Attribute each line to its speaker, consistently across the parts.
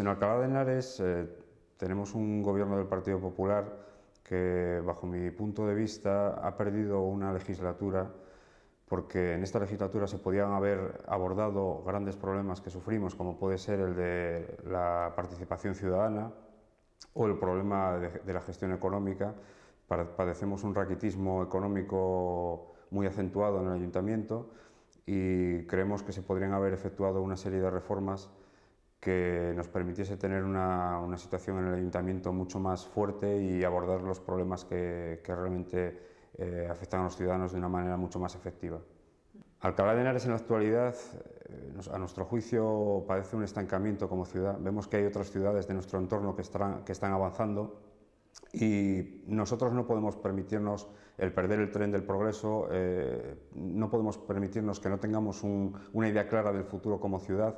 Speaker 1: En Alcalá de Henares eh, tenemos un gobierno del Partido Popular que, bajo mi punto de vista, ha perdido una legislatura porque en esta legislatura se podían haber abordado grandes problemas que sufrimos, como puede ser el de la participación ciudadana o el problema de, de la gestión económica. Padecemos un raquitismo económico muy acentuado en el ayuntamiento y creemos que se podrían haber efectuado una serie de reformas que nos permitiese tener una, situación en el ayuntamiento mucho más fuerte y abordar los problemas que, realmente eh, afectan a los ciudadanos de una manera mucho más efectiva. Alcalá de Henares en la actualidad, eh, a nuestro juicio, padece un estancamiento como ciudad. Vemos que hay otras ciudades de nuestro entorno que están, que están avanzando y nosotros no podemos permitirnos el perder el tren del progreso, eh, no podemos permitirnos que no tengamos una idea clara del futuro como ciudad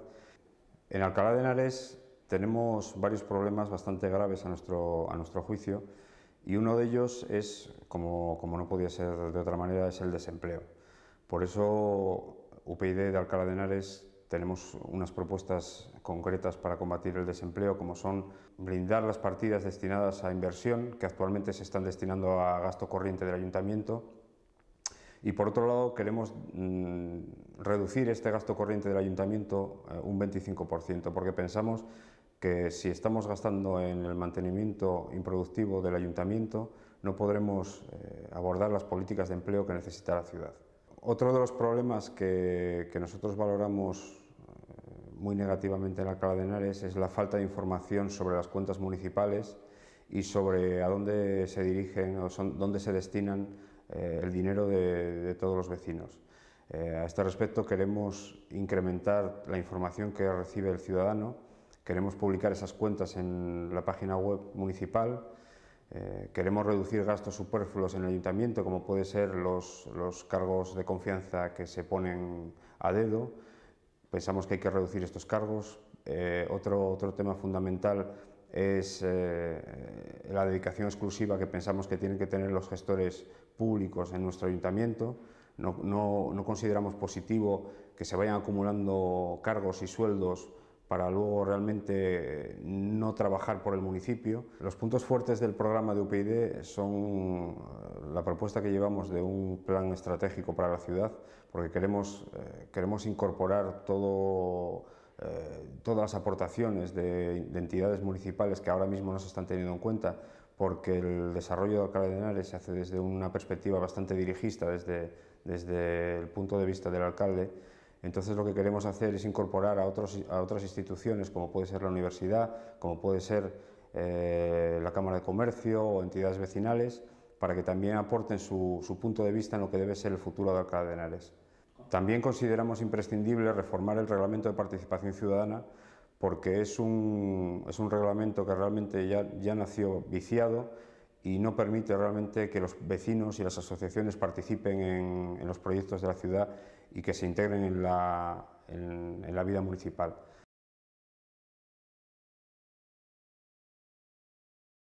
Speaker 1: en Alcalá de Henares tenemos varios problemas bastante graves a nuestro, a nuestro juicio y uno de ellos es, como, no podía ser de otra manera, es el desempleo. Por eso UPyD de Alcalá de Henares tenemos unas propuestas concretas para combatir el desempleo, como son blindar las partidas destinadas a inversión, que actualmente se están destinando a gasto corriente del ayuntamiento, y por otro lado, queremos mm, reducir este gasto corriente del ayuntamiento eh, un 25%, porque pensamos que si estamos gastando en el mantenimiento improductivo del ayuntamiento, no podremos eh, abordar las políticas de empleo que necesita la ciudad. Otro de los problemas que, nosotros valoramos eh, muy negativamente en Alcalá de Henares es la falta de información sobre las cuentas municipales y sobre a dónde se dirigen o son, dónde se destinan eh, el dinero de, todos los vecinos. Eh, a este respecto queremos incrementar la información que recibe el ciudadano, queremos publicar esas cuentas en la página web municipal, eh, queremos reducir gastos superfluos en el ayuntamiento, como puede ser los, los cargos de confianza que se ponen a dedo. Pensamos que hay que reducir estos cargos. otro, otro tema fundamental es eh, la dedicación exclusiva que pensamos que tienen que tener los gestores públicos en nuestro ayuntamiento. No, consideramos positivo que se vayan acumulando cargos y sueldos para luego realmente eh, no trabajar por el municipio. Los puntos fuertes del programa de UPyD son eh, la propuesta que llevamos de un plan estratégico para la ciudad, porque queremos, queremos incorporar todo eh, todas las aportaciones de, entidades municipales que ahora mismo no se están teniendo en cuenta porque el desarrollo de alcalde de se hace desde una perspectiva bastante dirigista, desde, desde el punto de vista del alcalde. Entonces lo que queremos hacer es incorporar a, otros, a otras instituciones, como puede ser la universidad, como puede ser eh, la Cámara de Comercio o entidades vecinales, para que también aporten su, punto de vista en lo que debe ser el futuro de Alcalá de Henares. También consideramos imprescindible reformar el reglamento de participación ciudadana porque es un, reglamento que realmente ya, nació viciado y no permite realmente que los vecinos y las asociaciones participen en, los proyectos de la ciudad y que se integren en la vida municipal.